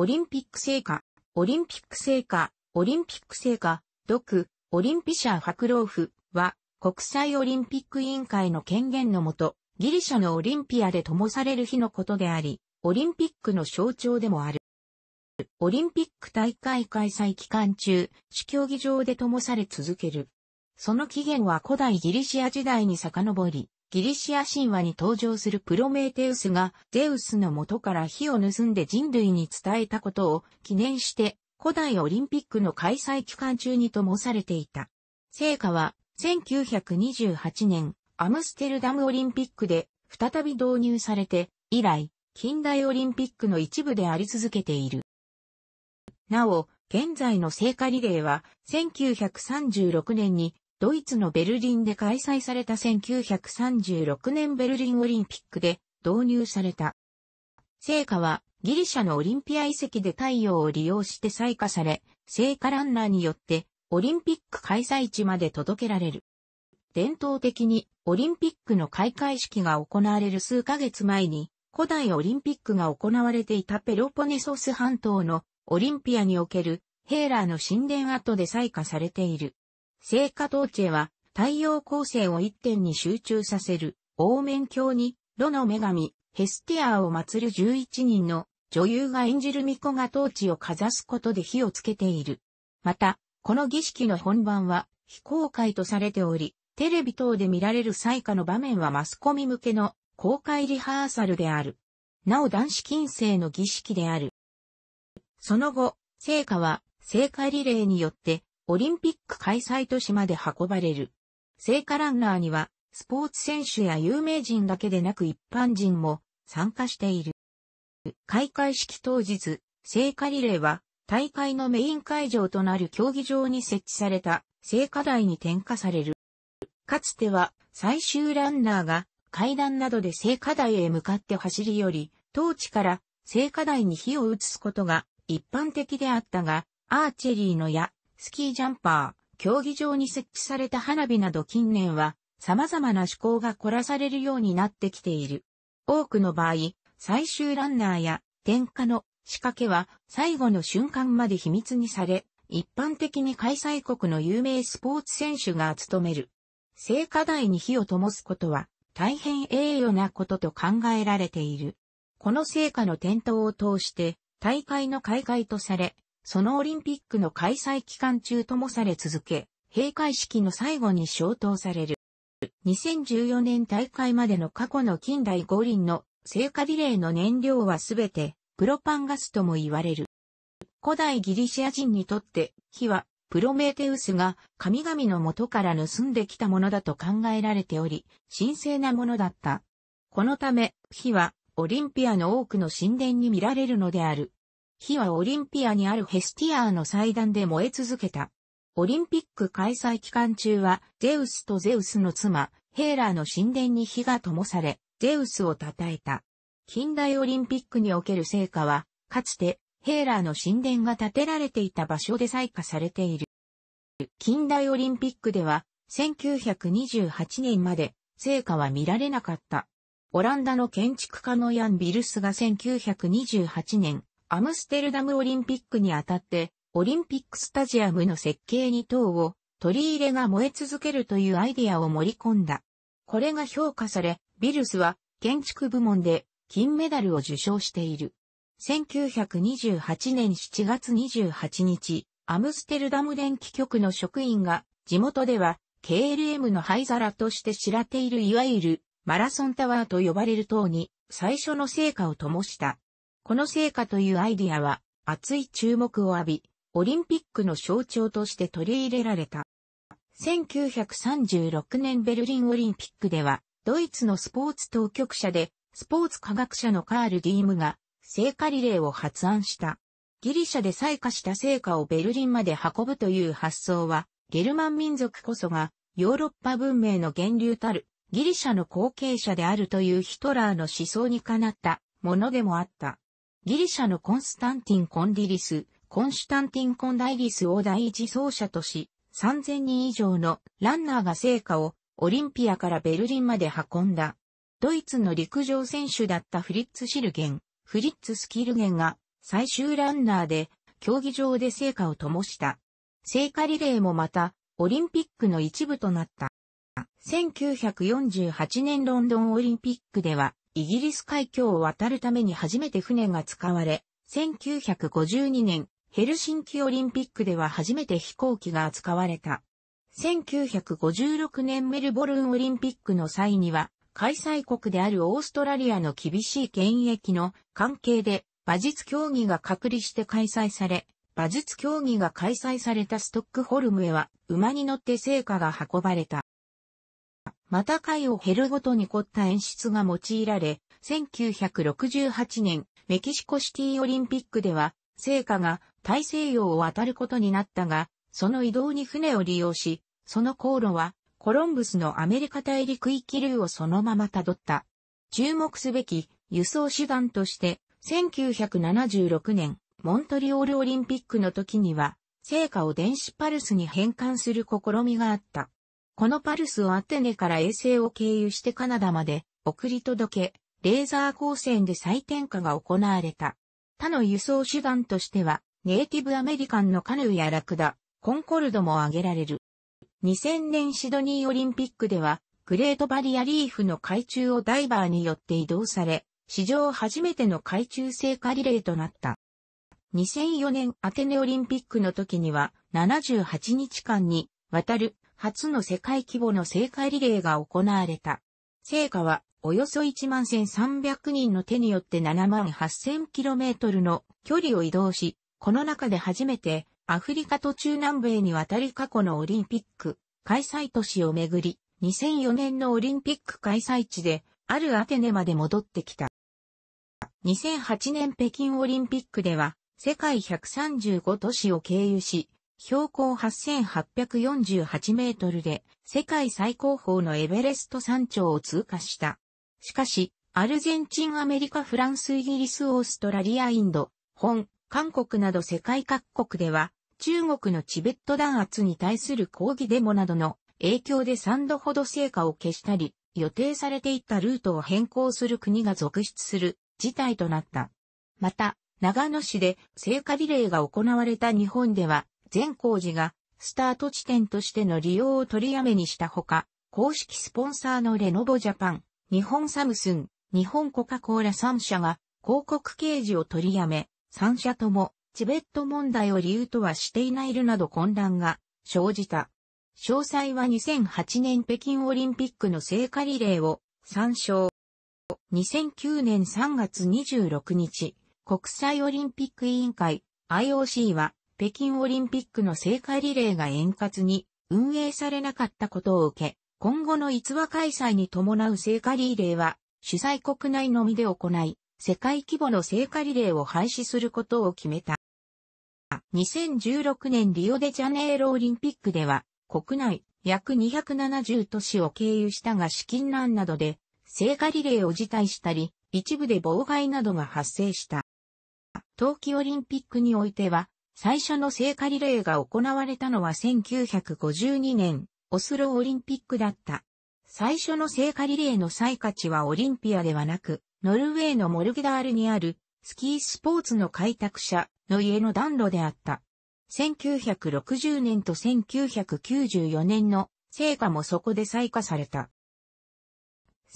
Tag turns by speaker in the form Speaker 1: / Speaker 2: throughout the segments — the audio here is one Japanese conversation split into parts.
Speaker 1: オリンピック聖火、オリンピック聖火、オリンピック聖火、読、オリンピシャーロ老フは、国際オリンピック委員会の権限のもと、ギリシャのオリンピアで灯される日のことであり、オリンピックの象徴でもある。オリンピック大会開催期間中、主競技場で灯され続ける。その起源は古代ギリシア時代に遡り、ギリシア神話に登場するプロメーテウスがゼウスの元から火を盗んで人類に伝えたことを記念して古代オリンピックの開催期間中に灯されていた。聖火は1928年アムステルダムオリンピックで再び導入されて以来近代オリンピックの一部であり続けている。なお、現在の聖火リレーは1936年にドイツのベルリンで開催された1936年ベルリンオリンピックで導入された。聖火はギリシャのオリンピア遺跡で太陽を利用して採火され、聖火ランナーによってオリンピック開催地まで届けられる。伝統的にオリンピックの開会式が行われる数ヶ月前に古代オリンピックが行われていたペロポネソス半島のオリンピアにおけるヘーラーの神殿跡で採火されている。聖火トーチェは太陽光線を一点に集中させる、凹面鏡に、炉の女神、ヘスティアを祀る11人の女優が演じる巫女がトーチをかざすことで火をつけている。また、この儀式の本番は非公開とされており、テレビ等で見られる祭歌の場面はマスコミ向けの公開リハーサルである。なお男子禁制の儀式である。その後、聖火は聖火リレーによってオリンピック開催都市まで運ばれる。聖火ランナーには、スポーツ選手や有名人だけでなく一般人も参加している。開会式当日、聖火リレーは、大会のメイン会場となる競技場に設置された聖火台に点火される。かつては、最終ランナーが階段などで聖火台へ向かって走り寄り、当地から聖火台に火を移すことが一般的であったが、アーチェリーの矢、スキージャンパー、競技場に設置された花火など近年は様々な趣向が凝らされるようになってきている。多くの場合、最終ランナーや点火の仕掛けは最後の瞬間まで秘密にされ、一般的に開催国の有名スポーツ選手が務める。聖火台に火を灯すことは大変栄誉なことと考えられている。この聖火の点灯を通して大会の開会とされ、そのオリンピックの開催期間中ともされ続け、閉会式の最後に消灯される。2014年大会までの過去の近代五輪の聖火リレーの燃料はすべてプロパンガスとも言われる。古代ギリシア人にとって火はプロメーテウスが神々の元から盗んできたものだと考えられており、神聖なものだった。このため火はオリンピアの多くの神殿に見られるのである。火はオリンピアにあるヘスティアーの祭壇で燃え続けた。オリンピック開催期間中は、ゼウスとゼウスの妻、ヘーラーの神殿に火が灯され、ゼウスを称えた。近代オリンピックにおける成果は、かつて、ヘーラーの神殿が建てられていた場所で採火されている。近代オリンピックでは、1928年まで、成果は見られなかった。オランダの建築家のヤン・ビルスが1928年、アムステルダムオリンピックにあたって、オリンピックスタジアムの設計に等を取り入れが燃え続けるというアイデアを盛り込んだ。これが評価され、ビルスは建築部門で金メダルを受賞している。1928年7月28日、アムステルダム電気局の職員が地元では KLM の灰皿として知られているいわゆるマラソンタワーと呼ばれる塔に最初の成果を灯した。この成果というアイディアは、熱い注目を浴び、オリンピックの象徴として取り入れられた。1936年ベルリンオリンピックでは、ドイツのスポーツ当局者で、スポーツ科学者のカール・ディームが、聖火リレーを発案した。ギリシャで採火した聖火をベルリンまで運ぶという発想は、ゲルマン民族こそが、ヨーロッパ文明の源流たる、ギリシャの後継者であるというヒトラーの思想にかなったものでもあった。ギリシャのコンスタンティン・コンリリス、コンシュタンティン・コンダイリスを第一走者とし、3000人以上のランナーが成果をオリンピアからベルリンまで運んだ。ドイツの陸上選手だったフリッツ・シルゲン、フリッツ・スキルゲンが最終ランナーで競技場で成果を灯した。聖火リレーもまたオリンピックの一部となった。1948年ロンドンオリンピックではイギリス海峡を渡るために初めて船が使われ、1952年、ヘルシンキオリンピックでは初めて飛行機が扱われた。1956年メルボルンオリンピックの際には、開催国であるオーストラリアの厳しい権益の関係で、馬術競技が隔離して開催され、馬術競技が開催されたストックホルムへは馬に乗って聖火が運ばれた。また回を減るごとに凝った演出が用いられ、1968年、メキシコシティオリンピックでは、聖火が大西洋を渡ることになったが、その移動に船を利用し、その航路は、コロンブスのアメリカ大陸域流をそのままたどった。注目すべき輸送手段として、1976年、モントリオールオリンピックの時には、聖火を電子パルスに変換する試みがあった。このパルスをアテネから衛星を経由してカナダまで送り届け、レーザー光線で再点火が行われた。他の輸送手段としては、ネイティブアメリカンのカヌーやラクダ、コンコルドも挙げられる。2000年シドニーオリンピックでは、グレートバリアリーフの海中をダイバーによって移動され、史上初めての海中聖火リレーとなった。2004年アテネオリンピックの時には78日間にわたる初の世界規模の聖火リレーが行われた。聖火は、およそ1万1300人の手によって7万 8000km の距離を移動し、この中で初めてアフリカと中南米に渡り過去のオリンピック開催都市をめぐり、2004年のオリンピック開催地であるアテネまで戻ってきた。2008年北京オリンピックでは世界135都市を経由し、標高8848メートルで世界最高峰のエベレスト山頂を通過した。しかし、アルゼンチン、アメリカ、フランス、イギリス、オーストラリア、インド、本、韓国など世界各国では、中国のチベット弾圧に対する抗議デモなどの影響で3度ほど成果を消したり、予定されていたルートを変更する国が続出する事態となった。また、長野市で聖火リレーが行われた日本では、善光寺がスタート地点としての利用を取りやめにしたほか、公式スポンサーのレノボジャパン、日本サムスン、日本コカ・コーラ3社が広告掲示を取りやめ、3社ともチベット問題を理由とはしていないるなど混乱が生じた。詳細は2008年北京オリンピックの聖火リレーを参照。2009年3月26日、国際オリンピック委員会 IOC は北京オリンピックの聖火リレーが円滑に運営されなかったことを受け、今後の逸話開催に伴う聖火リレーは、主催国内のみで行い、世界規模の聖火リレーを廃止することを決めた。2016年リオデジャネイロオリンピックでは、国内約270都市を経由したが資金難などで、聖火リレーを辞退したり、一部で妨害などが発生した。冬季オリンピックにおいては、最初の聖火リレーが行われたのは1952年、オスロオリンピックだった。最初の聖火リレーの最価値はオリンピアではなく、ノルウェーのモルゲダールにある、スキースポーツの開拓者の家の暖炉であった。1960年と1994年の聖火もそこで採火された。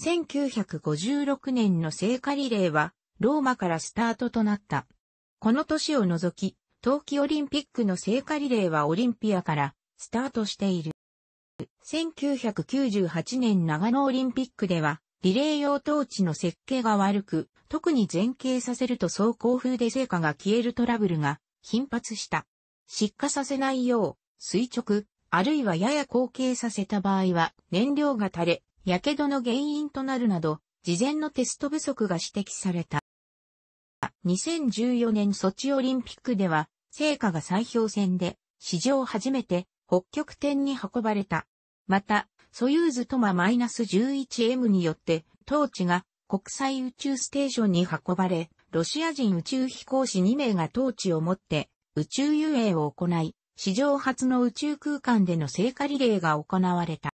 Speaker 1: 1956年の聖火リレーはローマからスタートとなった。この年を除き冬季オリンピックの聖火リレーはオリンピアからスタートしている。1998年長野オリンピックでは、リレー用トーチの設計が悪く、特に前傾させると走行風で成果が消えるトラブルが頻発した。失火させないよう、垂直、あるいはやや後傾させた場合は、燃料が垂れ、火傷の原因となるなど、事前のテスト不足が指摘された。2014年ソチオリンピックでは、聖火が砕表戦で、史上初めて北極点に運ばれた。また、ソユーズトマ -11M によって、トーチが国際宇宙ステーションに運ばれ、ロシア人宇宙飛行士2名がトーチを持って宇宙遊泳を行い、史上初の宇宙空間での聖火リレーが行われた。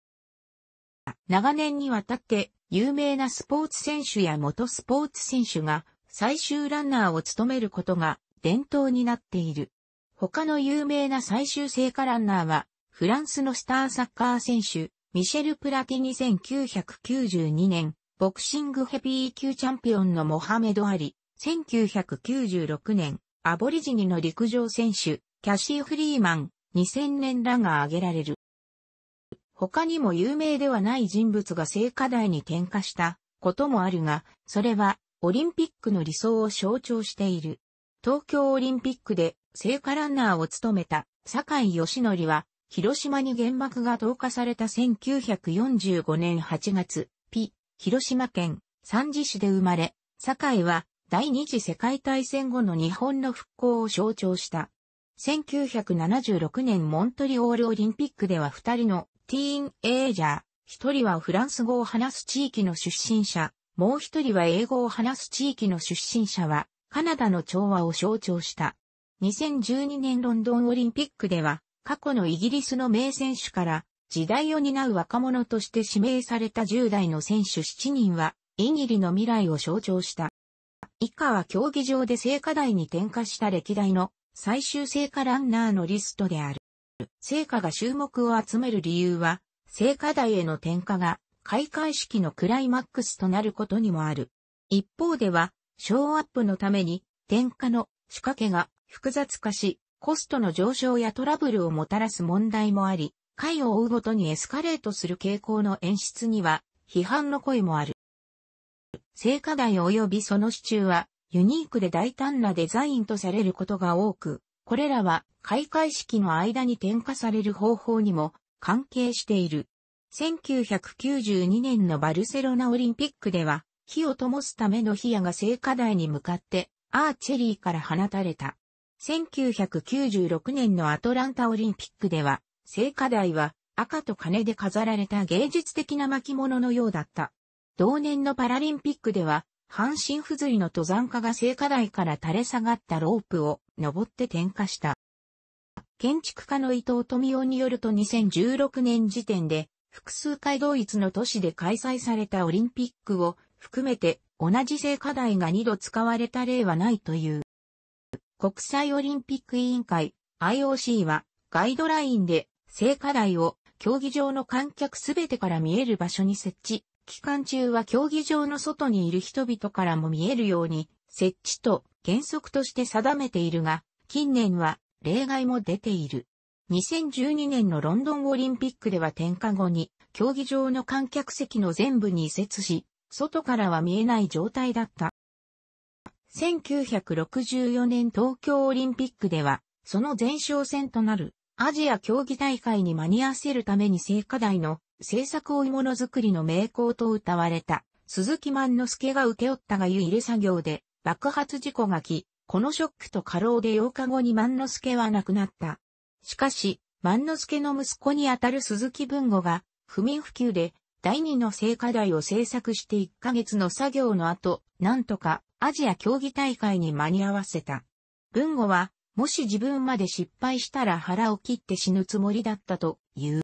Speaker 1: 長年にわたって有名なスポーツ選手や元スポーツ選手が最終ランナーを務めることが伝統になっている。他の有名な最終聖火ランナーは、フランスのスターサッカー選手、ミシェル・プラティニ1992年、ボクシングヘビー級チャンピオンのモハメド・アリ、1996年、アボリジニの陸上選手、キャシー・フリーマン、2000年らが挙げられる。他にも有名ではない人物が聖火台に点火したこともあるが、それはオリンピックの理想を象徴している。東京オリンピックで聖火ランナーを務めた坂井義則は、広島に原爆が投下された1945年8月、ピ、広島県三次市で生まれ、坂井は第二次世界大戦後の日本の復興を象徴した。1976年モントリオールオリンピックでは二人のティーンエイジャー、一人はフランス語を話す地域の出身者、もう一人は英語を話す地域の出身者は、カナダの調和を象徴した。2012年ロンドンオリンピックでは、過去のイギリスの名選手から、時代を担う若者として指名された10代の選手7人は、イギリの未来を象徴した。以下は競技場で聖火台に点火した歴代の最終聖火ランナーのリストである。聖火が注目を集める理由は、聖火台への点火が開会式のクライマックスとなることにもある。一方では、ショーアップのために、点火の仕掛けが複雑化し、コストの上昇やトラブルをもたらす問題もあり、回を追うごとにエスカレートする傾向の演出には、批判の声もある。聖火台及びその支柱は、ユニークで大胆なデザインとされることが多く、これらは開会式の間に点火される方法にも関係している。1992年のバルセロナオリンピックでは、火を灯すための火矢が聖火台に向かって、アーチェリーから放たれた。1996年のアトランタオリンピックでは、聖火台は赤と金で飾られた芸術的な巻物のようだった。同年のパラリンピックでは、半身不随の登山家が聖火台から垂れ下がったロープを登って点火した。建築家の伊藤富夫によると2016年時点で複数回同一の都市で開催されたオリンピックを含めて同じ聖火台が2度使われた例はないという。国際オリンピック委員会 IOC はガイドラインで聖火台を競技場の観客すべてから見える場所に設置。期間中は競技場の外にいる人々からも見えるように設置と原則として定めているが、近年は例外も出ている。2012年のロンドンオリンピックでは点火後に、競技場の観客席の全部に移設し、外からは見えない状態だった。1964年東京オリンピックでは、その前哨戦となるアジア競技大会に間に合わせるために聖火台の制作追い物作りの名工と歌われた鈴木万之助が受け負ったがゆ入れ作業で爆発事故が来、き、このショックと過労で8日後に万之助は亡くなった。しかし、万之助の息子にあたる鈴木文吾が、不眠不休で、第二の聖火台を制作して1ヶ月の作業の後、なんとかアジア競技大会に間に合わせた。文吾は、もし自分まで失敗したら腹を切って死ぬつもりだったという。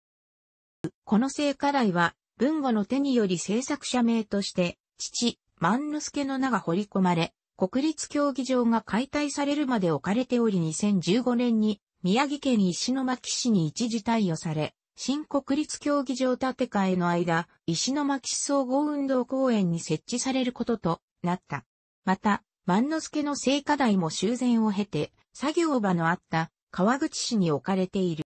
Speaker 1: この聖火台は、文吾の手により制作者名として、父、万之助の名が彫り込まれ、国立競技場が解体されるまで置かれており2015年に宮城県石巻市に一時貸与され、新国立競技場建て替えの間、石巻市総合運動公園に設置されることとなった。また、万之助の聖火台も修繕を経て、作業場のあった川口市に置かれている。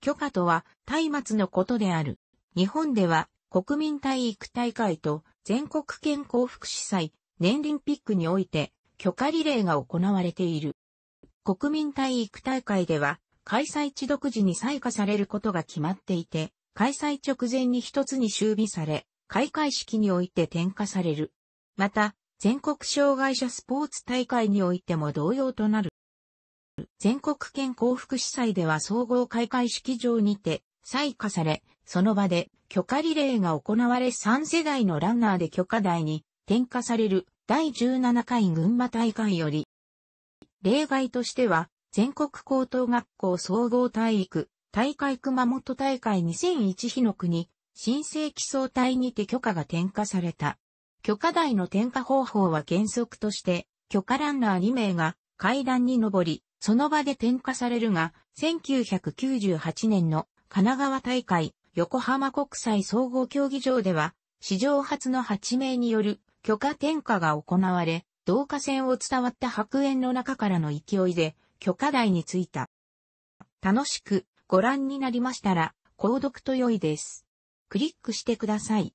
Speaker 1: 許可とは、松明のことである。日本では、国民体育大会と全国健康福祉祭、年輪ピックにおいて、許可リレーが行われている。国民体育大会では、開催地独自に採火されることが決まっていて、開催直前に一つに修備され、開会式において点火される。また、全国障害者スポーツ大会においても同様となる。全国圏幸福司祭では総合開会式場にて、採火され、その場で許可リレーが行われ3世代のランナーで許可台に点火される第17回群馬大会より例外としては、全国高等学校総合体育、大会熊本大会2001日の国、新生基礎体にて許可が転嫁された。許可台の点火方法は原則として、許可ランナー2名が階段に上り、その場で点火されるが、1998年の神奈川大会横浜国際総合競技場では、史上初の8名による許可点火が行われ、導火線を伝わった白煙の中からの勢いで、許可台に着いた。楽しくご覧になりましたら、購読と良いです。クリックしてください。